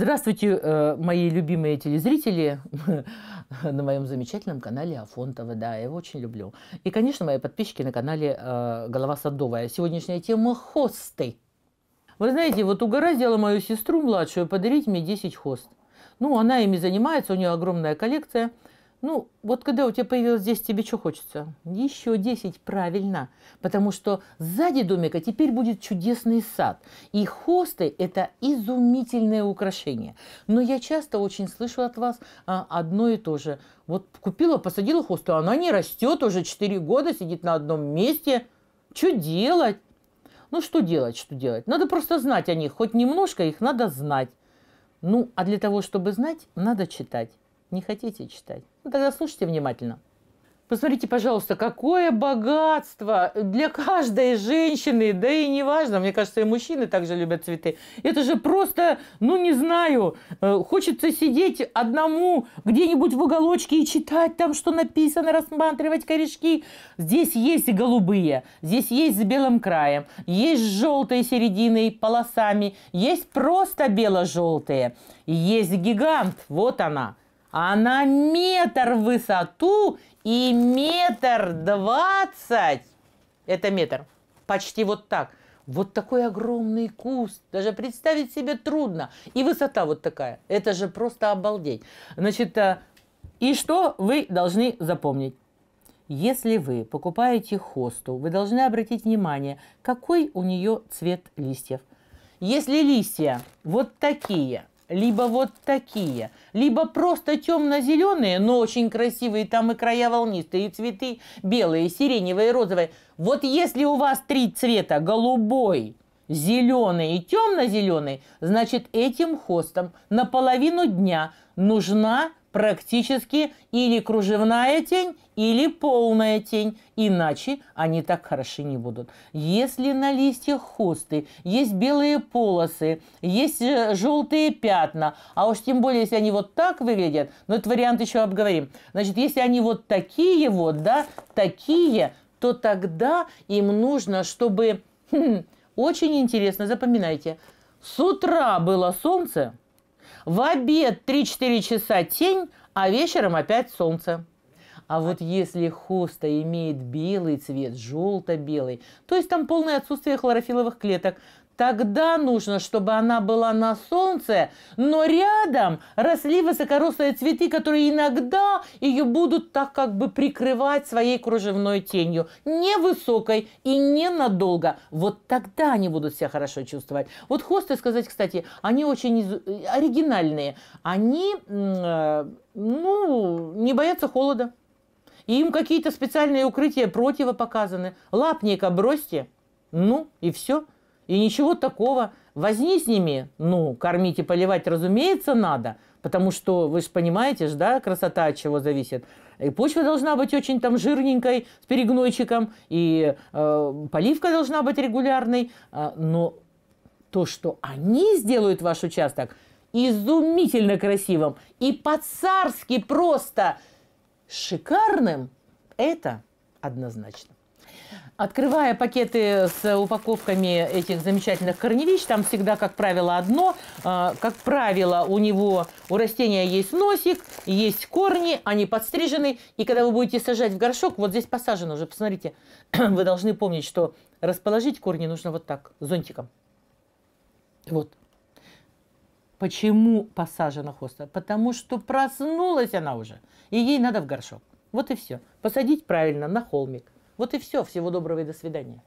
Здравствуйте, э, мои любимые телезрители на моем замечательном канале Афонтова. Да, я его очень люблю. И, конечно, мои подписчики на канале э, Голова Садовая. Сегодняшняя тема – хосты. Вы знаете, вот угораздило мою сестру младшую подарить мне 10 хост. Ну, она ими занимается, у нее огромная коллекция – ну, вот когда у тебя появилось 10, тебе что хочется? Еще 10, правильно. Потому что сзади домика теперь будет чудесный сад. И хосты – это изумительное украшение. Но я часто очень слышу от вас а, одно и то же. Вот купила, посадила хосту, она не растет уже 4 года, сидит на одном месте. Что делать? Ну, что делать, что делать? Надо просто знать о них. Хоть немножко их надо знать. Ну, а для того, чтобы знать, надо читать. Не хотите читать? Ну, тогда слушайте внимательно. Посмотрите, пожалуйста, какое богатство для каждой женщины, да и неважно, мне кажется, и мужчины также любят цветы. Это же просто, ну не знаю, э, хочется сидеть одному где-нибудь в уголочке и читать там, что написано, рассматривать корешки. Здесь есть и голубые, здесь есть с белым краем, есть с желтой серединой, полосами, есть просто бело-желтые, есть гигант, вот она – а на метр в высоту и метр двадцать. Это метр. Почти вот так. Вот такой огромный куст. Даже представить себе трудно. И высота вот такая. Это же просто обалдеть. Значит, э, и что вы должны запомнить? Если вы покупаете хосту, вы должны обратить внимание, какой у нее цвет листьев. Если листья вот такие, либо вот такие, либо просто темно-зеленые, но очень красивые, там и края волнистые, и цветы белые, сиреневые, розовые. Вот если у вас три цвета, голубой, зеленый и темно-зеленый, значит этим хостам наполовину дня нужна практически или кружевная тень, или полная тень, иначе они так хороши не будут. Если на листьях хосты есть белые полосы, есть э, желтые пятна, а уж тем более, если они вот так выглядят, но ну, этот вариант еще обговорим. Значит, если они вот такие вот, да, такие, то тогда им нужно, чтобы... Хм, очень интересно, запоминайте. С утра было солнце, в обед 3-4 часа тень, а вечером опять солнце. А вот если хоста имеет белый цвет, желто-белый, то есть там полное отсутствие хлорофиловых клеток, Тогда нужно, чтобы она была на солнце, но рядом росли высокорослые цветы, которые иногда ее будут так как бы прикрывать своей кружевной тенью. Невысокой и ненадолго. Вот тогда они будут себя хорошо чувствовать. Вот хосты, сказать, кстати, они очень из... Э, оригинальные. Они, э, ну, не боятся холода. И им какие-то специальные укрытия противопоказаны. Лапника бросьте. Ну, и все. И ничего такого. Возни с ними, ну, кормить и поливать, разумеется, надо. Потому что, вы же понимаете, да, красота от чего зависит. И почва должна быть очень там жирненькой, с перегнойчиком, и э, поливка должна быть регулярной. Э, но то, что они сделают ваш участок изумительно красивым и по-царски просто шикарным, это однозначно. Открывая пакеты с упаковками этих замечательных корневищ, там всегда, как правило, одно. А, как правило, у него, у растения есть носик, есть корни, они подстрижены. И когда вы будете сажать в горшок, вот здесь посажено уже, посмотрите, вы должны помнить, что расположить корни нужно вот так, зонтиком. Вот. Почему посажена хоста? Потому что проснулась она уже, и ей надо в горшок. Вот и все. Посадить правильно на холмик. Вот и все. Всего доброго и до свидания.